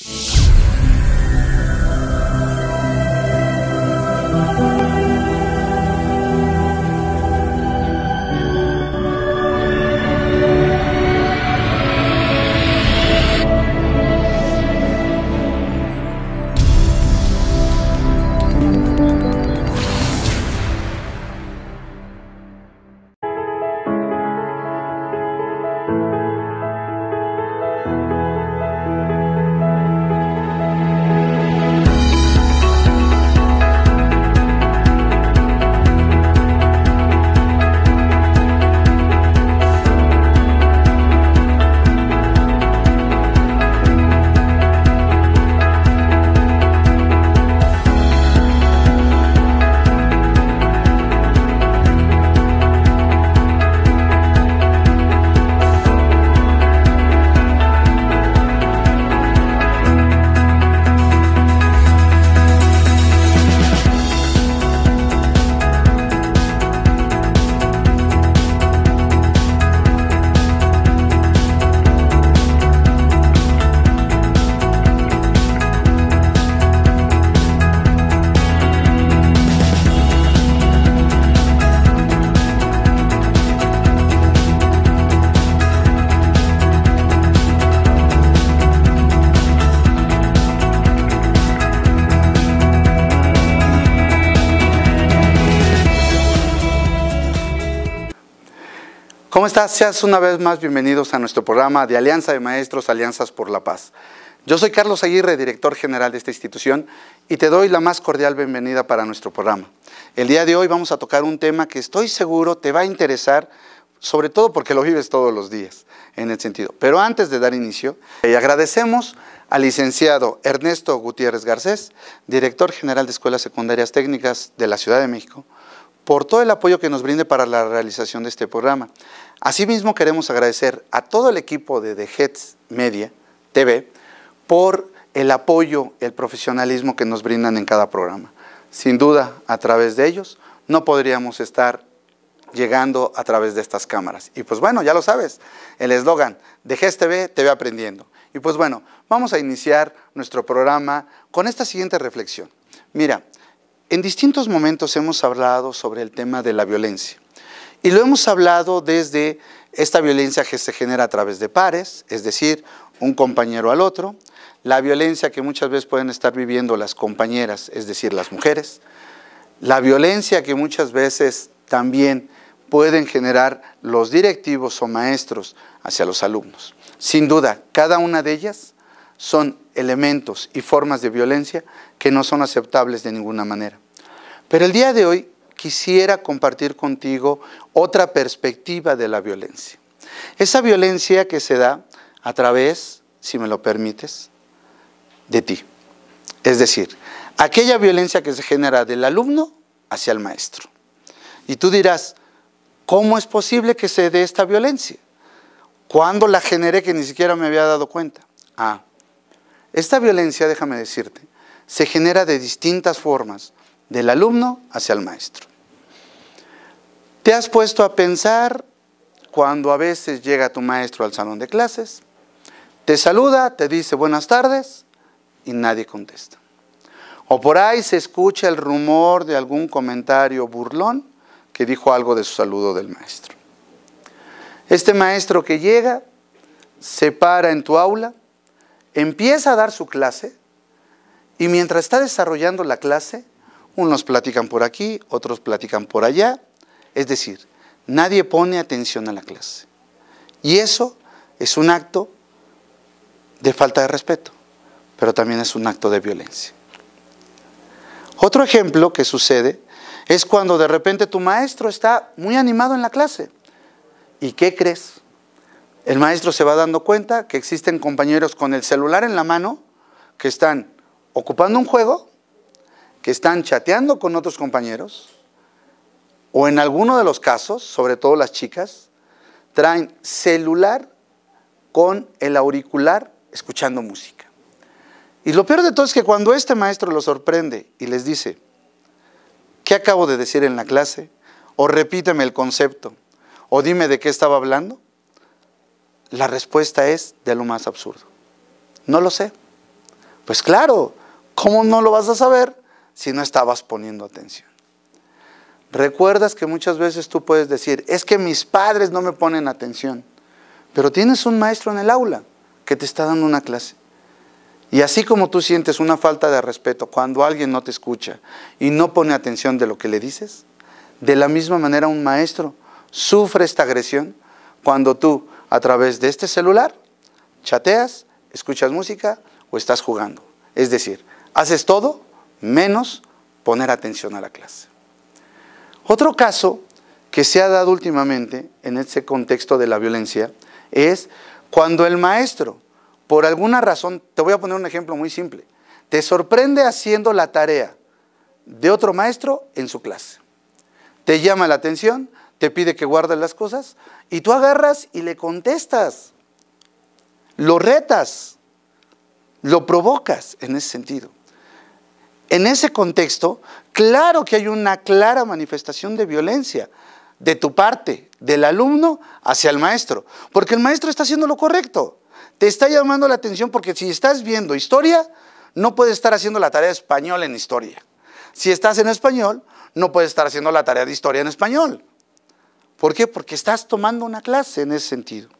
Thank you. estás? Seas una vez más bienvenidos a nuestro programa de Alianza de Maestros, Alianzas por la Paz. Yo soy Carlos Aguirre, director general de esta institución, y te doy la más cordial bienvenida para nuestro programa. El día de hoy vamos a tocar un tema que estoy seguro te va a interesar, sobre todo porque lo vives todos los días, en el sentido. Pero antes de dar inicio, eh, agradecemos al licenciado Ernesto Gutiérrez Garcés, director general de Escuelas Secundarias Técnicas de la Ciudad de México, por todo el apoyo que nos brinde para la realización de este programa. Asimismo, queremos agradecer a todo el equipo de The Media TV por el apoyo, el profesionalismo que nos brindan en cada programa. Sin duda, a través de ellos no podríamos estar llegando a través de estas cámaras. Y pues bueno, ya lo sabes, el eslogan de TV, te ve aprendiendo. Y pues bueno, vamos a iniciar nuestro programa con esta siguiente reflexión. Mira, en distintos momentos hemos hablado sobre el tema de la violencia. Y lo hemos hablado desde esta violencia que se genera a través de pares, es decir, un compañero al otro, la violencia que muchas veces pueden estar viviendo las compañeras, es decir, las mujeres, la violencia que muchas veces también pueden generar los directivos o maestros hacia los alumnos. Sin duda, cada una de ellas son elementos y formas de violencia que no son aceptables de ninguna manera. Pero el día de hoy quisiera compartir contigo otra perspectiva de la violencia. Esa violencia que se da a través, si me lo permites, de ti. Es decir, aquella violencia que se genera del alumno hacia el maestro. Y tú dirás, ¿cómo es posible que se dé esta violencia? ¿Cuándo la generé que ni siquiera me había dado cuenta? Ah, esta violencia, déjame decirte, se genera de distintas formas del alumno hacia el maestro. ¿Te has puesto a pensar cuando a veces llega tu maestro al salón de clases? Te saluda, te dice buenas tardes y nadie contesta. O por ahí se escucha el rumor de algún comentario burlón que dijo algo de su saludo del maestro. Este maestro que llega se para en tu aula, empieza a dar su clase y mientras está desarrollando la clase, unos platican por aquí, otros platican por allá. Es decir, nadie pone atención a la clase. Y eso es un acto de falta de respeto, pero también es un acto de violencia. Otro ejemplo que sucede es cuando de repente tu maestro está muy animado en la clase. ¿Y qué crees? El maestro se va dando cuenta que existen compañeros con el celular en la mano que están ocupando un juego están chateando con otros compañeros, o en alguno de los casos, sobre todo las chicas, traen celular con el auricular escuchando música. Y lo peor de todo es que cuando este maestro los sorprende y les dice, ¿qué acabo de decir en la clase? O repíteme el concepto, o dime de qué estaba hablando, la respuesta es de lo más absurdo. No lo sé. Pues claro, ¿cómo no lo vas a saber si no estabas poniendo atención. Recuerdas que muchas veces tú puedes decir, es que mis padres no me ponen atención, pero tienes un maestro en el aula que te está dando una clase. Y así como tú sientes una falta de respeto cuando alguien no te escucha y no pone atención de lo que le dices, de la misma manera un maestro sufre esta agresión cuando tú a través de este celular chateas, escuchas música o estás jugando. Es decir, haces todo menos poner atención a la clase. Otro caso que se ha dado últimamente en este contexto de la violencia es cuando el maestro, por alguna razón, te voy a poner un ejemplo muy simple, te sorprende haciendo la tarea de otro maestro en su clase. Te llama la atención, te pide que guardes las cosas y tú agarras y le contestas, lo retas, lo provocas en ese sentido. En ese contexto, claro que hay una clara manifestación de violencia de tu parte, del alumno hacia el maestro, porque el maestro está haciendo lo correcto. Te está llamando la atención porque si estás viendo historia, no puedes estar haciendo la tarea de español en historia. Si estás en español, no puedes estar haciendo la tarea de historia en español. ¿Por qué? Porque estás tomando una clase en ese sentido.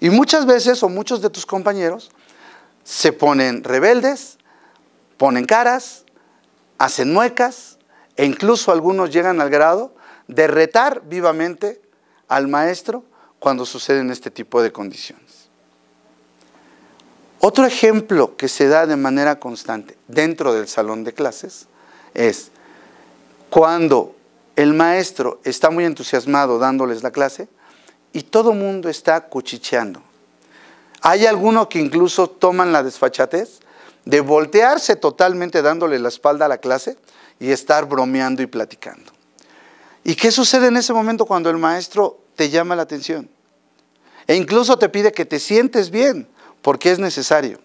Y muchas veces o muchos de tus compañeros se ponen rebeldes, ponen caras, hacen muecas e incluso algunos llegan al grado de retar vivamente al maestro cuando suceden este tipo de condiciones. Otro ejemplo que se da de manera constante dentro del salón de clases es cuando el maestro está muy entusiasmado dándoles la clase y todo mundo está cuchicheando. Hay algunos que incluso toman la desfachatez de voltearse totalmente dándole la espalda a la clase y estar bromeando y platicando. ¿Y qué sucede en ese momento cuando el maestro te llama la atención? E incluso te pide que te sientes bien, porque es necesario.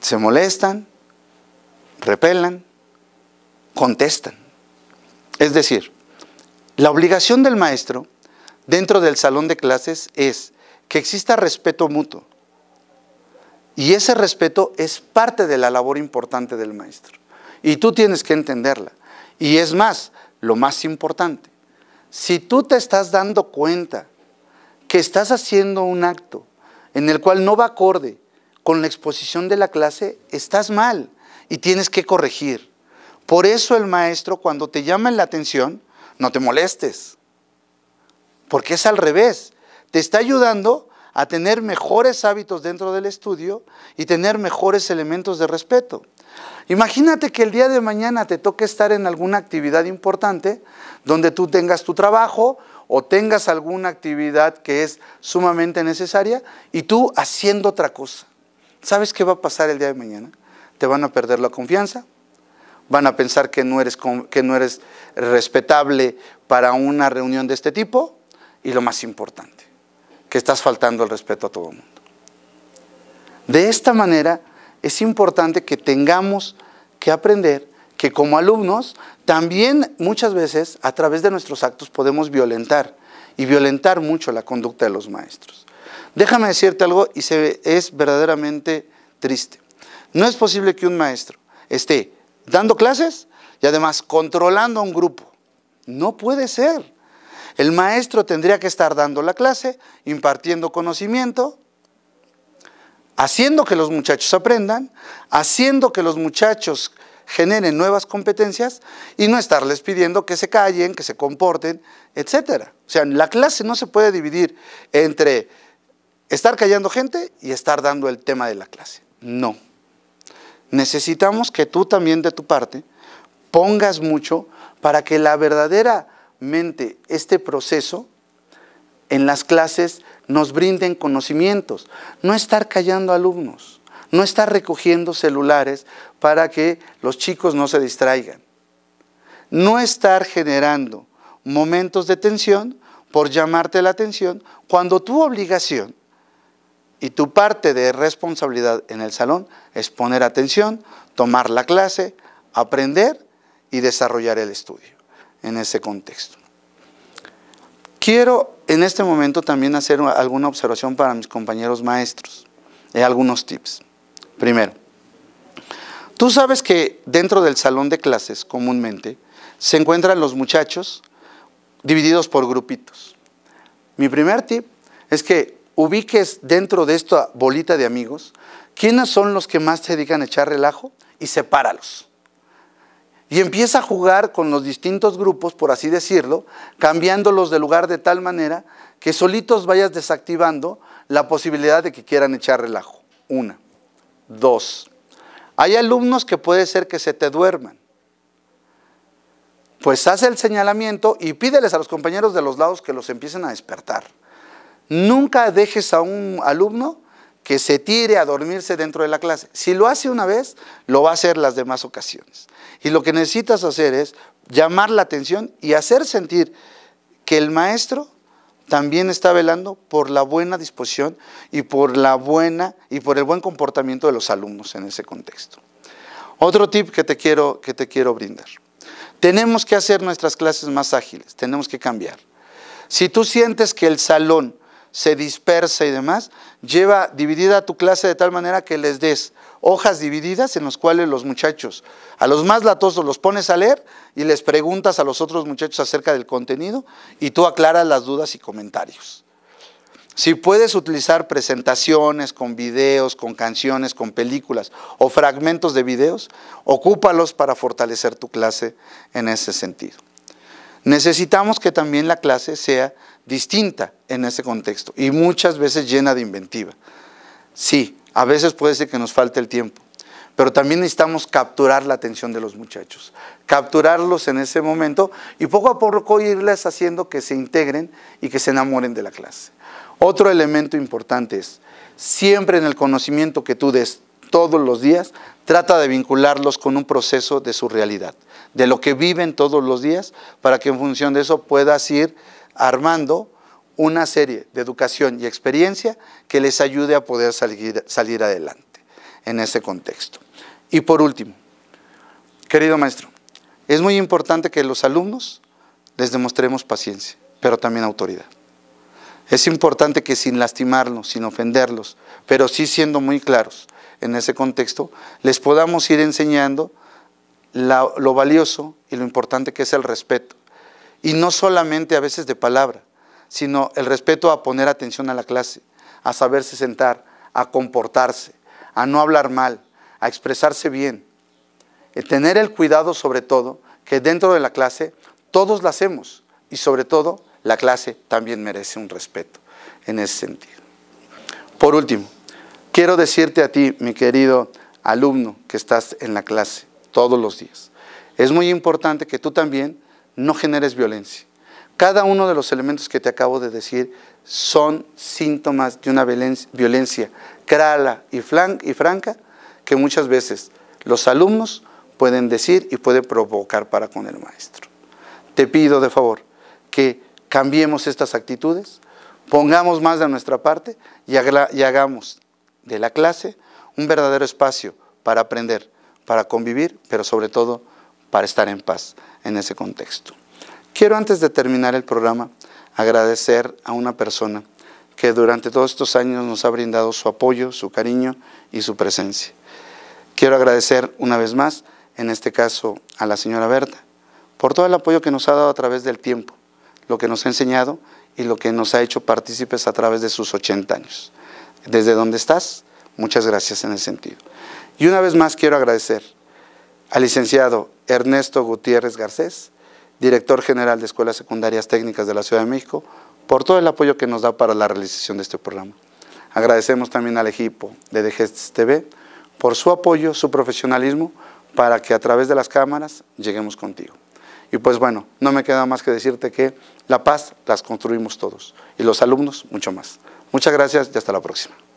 Se molestan, repelan, contestan. Es decir, la obligación del maestro dentro del salón de clases es que exista respeto mutuo y ese respeto es parte de la labor importante del maestro. Y tú tienes que entenderla. Y es más, lo más importante, si tú te estás dando cuenta que estás haciendo un acto en el cual no va acorde con la exposición de la clase, estás mal y tienes que corregir. Por eso el maestro cuando te llama la atención, no te molestes, porque es al revés. Te está ayudando a tener mejores hábitos dentro del estudio y tener mejores elementos de respeto. Imagínate que el día de mañana te toque estar en alguna actividad importante donde tú tengas tu trabajo o tengas alguna actividad que es sumamente necesaria y tú haciendo otra cosa. ¿Sabes qué va a pasar el día de mañana? Te van a perder la confianza, van a pensar que no eres, que no eres respetable para una reunión de este tipo y lo más importante, que estás faltando el respeto a todo el mundo. De esta manera es importante que tengamos que aprender que como alumnos también muchas veces a través de nuestros actos podemos violentar y violentar mucho la conducta de los maestros. Déjame decirte algo y se, es verdaderamente triste. No es posible que un maestro esté dando clases y además controlando a un grupo. No puede ser. El maestro tendría que estar dando la clase, impartiendo conocimiento, haciendo que los muchachos aprendan, haciendo que los muchachos generen nuevas competencias y no estarles pidiendo que se callen, que se comporten, etc. O sea, la clase no se puede dividir entre estar callando gente y estar dando el tema de la clase. No. Necesitamos que tú también de tu parte pongas mucho para que la verdadera mente este proceso en las clases nos brinden conocimientos. No estar callando alumnos, no estar recogiendo celulares para que los chicos no se distraigan. No estar generando momentos de tensión por llamarte la atención cuando tu obligación y tu parte de responsabilidad en el salón es poner atención, tomar la clase, aprender y desarrollar el estudio en ese contexto. Quiero en este momento también hacer alguna observación para mis compañeros maestros, y eh, algunos tips. Primero, tú sabes que dentro del salón de clases comúnmente se encuentran los muchachos divididos por grupitos. Mi primer tip es que ubiques dentro de esta bolita de amigos quiénes son los que más se dedican a echar relajo y sepáralos y empieza a jugar con los distintos grupos, por así decirlo, cambiándolos de lugar de tal manera que solitos vayas desactivando la posibilidad de que quieran echar relajo. Una. Dos. Hay alumnos que puede ser que se te duerman. Pues haz el señalamiento y pídeles a los compañeros de los lados que los empiecen a despertar. Nunca dejes a un alumno que se tire a dormirse dentro de la clase. Si lo hace una vez, lo va a hacer las demás ocasiones. Y lo que necesitas hacer es llamar la atención y hacer sentir que el maestro también está velando por la buena disposición y por la buena y por el buen comportamiento de los alumnos en ese contexto. Otro tip que te quiero, que te quiero brindar. Tenemos que hacer nuestras clases más ágiles, tenemos que cambiar. Si tú sientes que el salón se dispersa y demás, lleva dividida tu clase de tal manera que les des hojas divididas en los cuales los muchachos, a los más latosos los pones a leer y les preguntas a los otros muchachos acerca del contenido y tú aclaras las dudas y comentarios. Si puedes utilizar presentaciones con videos, con canciones, con películas o fragmentos de videos, ocúpalos para fortalecer tu clase en ese sentido. Necesitamos que también la clase sea distinta en ese contexto y muchas veces llena de inventiva. Sí, a veces puede ser que nos falte el tiempo, pero también necesitamos capturar la atención de los muchachos, capturarlos en ese momento y poco a poco irles haciendo que se integren y que se enamoren de la clase. Otro elemento importante es, siempre en el conocimiento que tú des todos los días, trata de vincularlos con un proceso de su realidad, de lo que viven todos los días, para que en función de eso puedas ir armando una serie de educación y experiencia que les ayude a poder salir, salir adelante en ese contexto. Y por último, querido maestro, es muy importante que los alumnos les demostremos paciencia, pero también autoridad. Es importante que sin lastimarlos, sin ofenderlos, pero sí siendo muy claros en ese contexto, les podamos ir enseñando lo valioso y lo importante que es el respeto. Y no solamente a veces de palabra, sino el respeto a poner atención a la clase, a saberse sentar, a comportarse, a no hablar mal, a expresarse bien. El eh, tener el cuidado sobre todo que dentro de la clase todos la hacemos y sobre todo la clase también merece un respeto en ese sentido. Por último, quiero decirte a ti, mi querido alumno, que estás en la clase todos los días. Es muy importante que tú también no generes violencia. Cada uno de los elementos que te acabo de decir son síntomas de una violencia crala y, franca que muchas veces los alumnos pueden decir y pueden provocar para con el maestro. Te pido de favor que cambiemos estas actitudes, pongamos más de nuestra parte y hagamos de la clase un verdadero espacio para aprender, para convivir, pero sobre todo para estar en paz en ese contexto. Quiero antes de terminar el programa agradecer a una persona que durante todos estos años nos ha brindado su apoyo, su cariño y su presencia. Quiero agradecer una vez más, en este caso, a la señora Berta, por todo el apoyo que nos ha dado a través del tiempo, lo que nos ha enseñado y lo que nos ha hecho partícipes a través de sus 80 años. Desde donde estás, muchas gracias en ese sentido. Y una vez más quiero agradecer al licenciado Ernesto Gutiérrez Garcés, director general de Escuelas Secundarias Técnicas de la Ciudad de México, por todo el apoyo que nos da para la realización de este programa. Agradecemos también al equipo de DGSTV TV por su apoyo, su profesionalismo, para que a través de las cámaras lleguemos contigo. Y pues bueno, no me queda más que decirte que la paz las construimos todos y los alumnos mucho más. Muchas gracias y hasta la próxima.